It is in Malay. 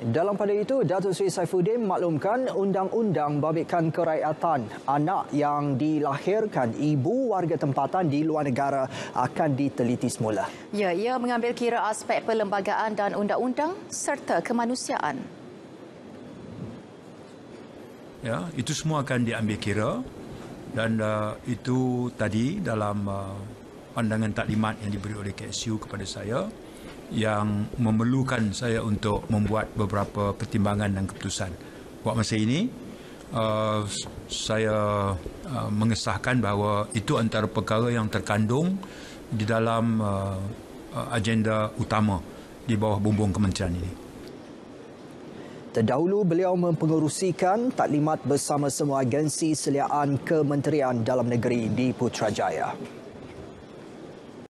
Dalam pada itu, Datuk Seri Saifuddin maklumkan undang-undang babitkan kerakyatan anak yang dilahirkan ibu warga tempatan di luar negara akan diteliti semula. Ya, ia mengambil kira aspek perlembagaan dan undang-undang serta kemanusiaan. Ya, itu semua akan diambil kira dan uh, itu tadi dalam uh, pandangan taklimat yang diberi oleh KSU kepada saya yang memerlukan saya untuk membuat beberapa pertimbangan dan keputusan. Buat masa ini, uh, saya uh, mengesahkan bahawa itu antara perkara yang terkandung di dalam uh, uh, agenda utama di bawah bumbung kementerian ini. Terdahulu beliau mempengerusikan taklimat bersama semua agensi seliaan kementerian dalam negeri di Putrajaya.